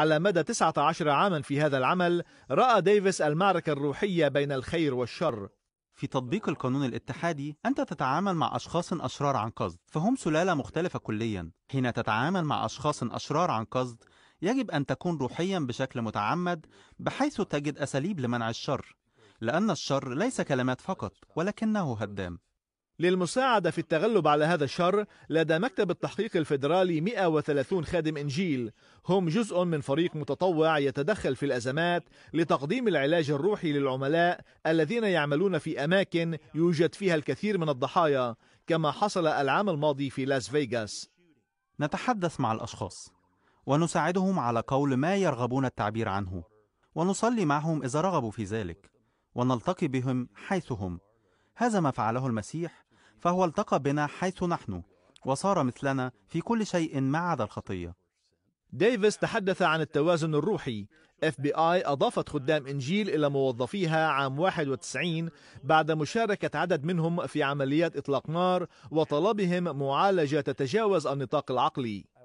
على مدى 19 عاما في هذا العمل رأى ديفيس المعركة الروحية بين الخير والشر في تطبيق القانون الاتحادي أنت تتعامل مع أشخاص أشرار عن قصد فهم سلالة مختلفة كليا حين تتعامل مع أشخاص أشرار عن قصد يجب أن تكون روحيا بشكل متعمد بحيث تجد أساليب لمنع الشر لأن الشر ليس كلمات فقط ولكنه هدام للمساعدة في التغلب على هذا الشر لدى مكتب التحقيق الفيدرالي 130 خادم إنجيل هم جزء من فريق متطوع يتدخل في الأزمات لتقديم العلاج الروحي للعملاء الذين يعملون في أماكن يوجد فيها الكثير من الضحايا كما حصل العام الماضي في لاس فيغاس نتحدث مع الأشخاص ونساعدهم على قول ما يرغبون التعبير عنه ونصلي معهم إذا رغبوا في ذلك ونلتقي بهم حيث هم هذا ما فعله المسيح فهو التقى بنا حيث نحن وصار مثلنا في كل شيء ما عدا الخطية ديفيس تحدث عن التوازن الروحي اف بي اي اضافت خدام انجيل الى موظفيها عام 91 بعد مشاركه عدد منهم في عمليات اطلاق نار وطلبهم معالجه تتجاوز النطاق العقلي